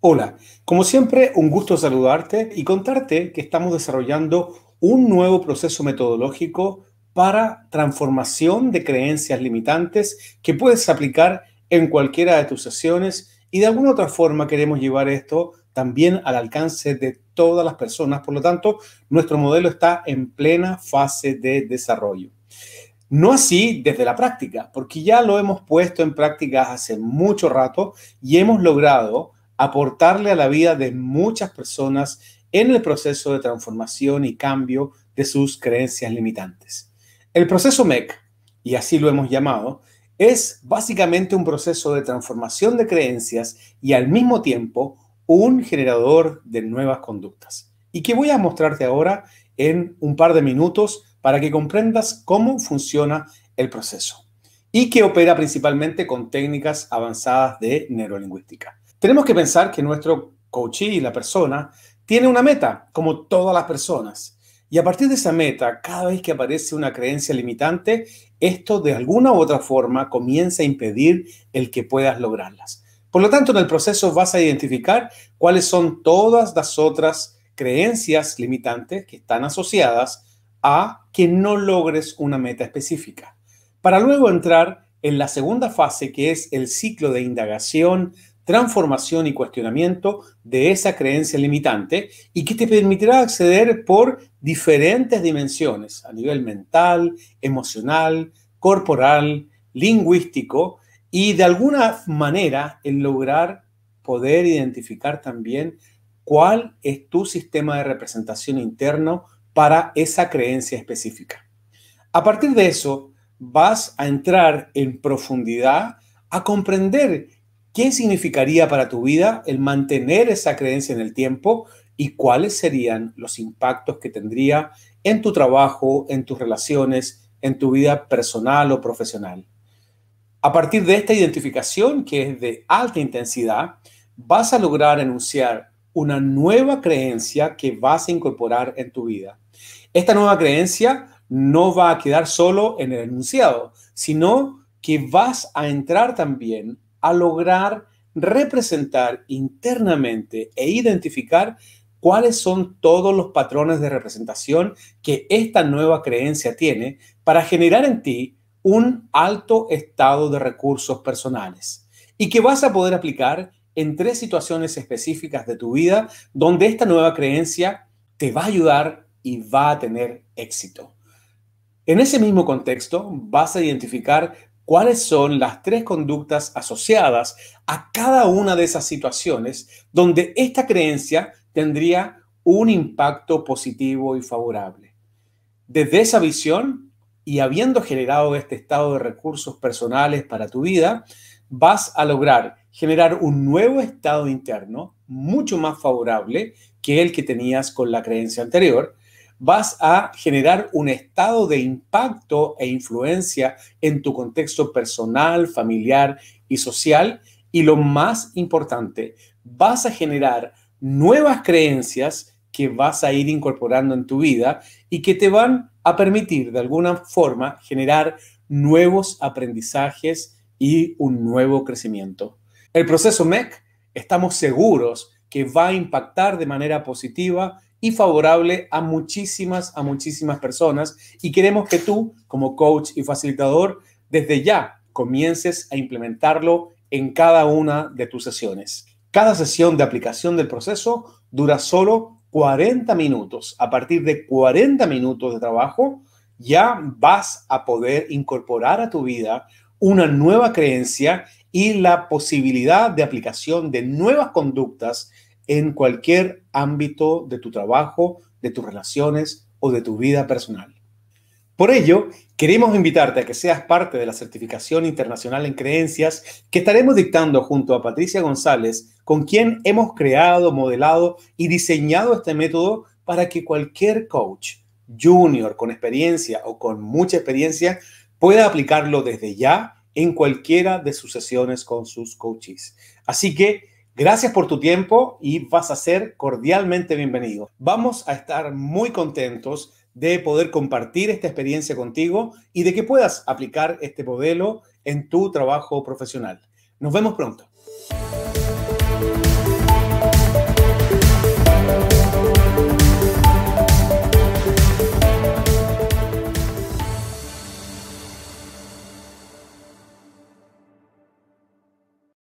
Hola, como siempre, un gusto saludarte y contarte que estamos desarrollando un nuevo proceso metodológico para transformación de creencias limitantes que puedes aplicar en cualquiera de tus sesiones y de alguna otra forma queremos llevar esto también al alcance de todas las personas. Por lo tanto, nuestro modelo está en plena fase de desarrollo. No así desde la práctica, porque ya lo hemos puesto en práctica hace mucho rato y hemos logrado aportarle a la vida de muchas personas en el proceso de transformación y cambio de sus creencias limitantes. El proceso MEC, y así lo hemos llamado, es básicamente un proceso de transformación de creencias y al mismo tiempo un generador de nuevas conductas. Y que voy a mostrarte ahora en un par de minutos para que comprendas cómo funciona el proceso y que opera principalmente con técnicas avanzadas de neurolingüística. Tenemos que pensar que nuestro y la persona, tiene una meta, como todas las personas. Y a partir de esa meta, cada vez que aparece una creencia limitante, esto de alguna u otra forma comienza a impedir el que puedas lograrlas. Por lo tanto, en el proceso vas a identificar cuáles son todas las otras creencias limitantes que están asociadas a que no logres una meta específica, para luego entrar en la segunda fase que es el ciclo de indagación, transformación y cuestionamiento de esa creencia limitante y que te permitirá acceder por diferentes dimensiones a nivel mental, emocional, corporal, lingüístico y de alguna manera en lograr poder identificar también cuál es tu sistema de representación interno para esa creencia específica. A partir de eso, vas a entrar en profundidad a comprender ¿Qué significaría para tu vida el mantener esa creencia en el tiempo y cuáles serían los impactos que tendría en tu trabajo, en tus relaciones, en tu vida personal o profesional? A partir de esta identificación, que es de alta intensidad, vas a lograr enunciar una nueva creencia que vas a incorporar en tu vida. Esta nueva creencia no va a quedar solo en el enunciado, sino que vas a entrar también a lograr representar internamente e identificar cuáles son todos los patrones de representación que esta nueva creencia tiene para generar en ti un alto estado de recursos personales y que vas a poder aplicar en tres situaciones específicas de tu vida donde esta nueva creencia te va a ayudar y va a tener éxito. En ese mismo contexto vas a identificar cuáles son las tres conductas asociadas a cada una de esas situaciones donde esta creencia tendría un impacto positivo y favorable. Desde esa visión y habiendo generado este estado de recursos personales para tu vida, vas a lograr generar un nuevo estado interno mucho más favorable que el que tenías con la creencia anterior vas a generar un estado de impacto e influencia en tu contexto personal, familiar y social. Y lo más importante, vas a generar nuevas creencias que vas a ir incorporando en tu vida y que te van a permitir de alguna forma generar nuevos aprendizajes y un nuevo crecimiento. El proceso MEC estamos seguros que va a impactar de manera positiva y favorable a muchísimas, a muchísimas personas. Y queremos que tú, como coach y facilitador, desde ya comiences a implementarlo en cada una de tus sesiones. Cada sesión de aplicación del proceso dura solo 40 minutos. A partir de 40 minutos de trabajo, ya vas a poder incorporar a tu vida una nueva creencia y la posibilidad de aplicación de nuevas conductas en cualquier ámbito de tu trabajo, de tus relaciones o de tu vida personal. Por ello, queremos invitarte a que seas parte de la certificación internacional en creencias que estaremos dictando junto a Patricia González, con quien hemos creado, modelado y diseñado este método para que cualquier coach, junior, con experiencia o con mucha experiencia, pueda aplicarlo desde ya en cualquiera de sus sesiones con sus coaches. Así que Gracias por tu tiempo y vas a ser cordialmente bienvenido. Vamos a estar muy contentos de poder compartir esta experiencia contigo y de que puedas aplicar este modelo en tu trabajo profesional. Nos vemos pronto.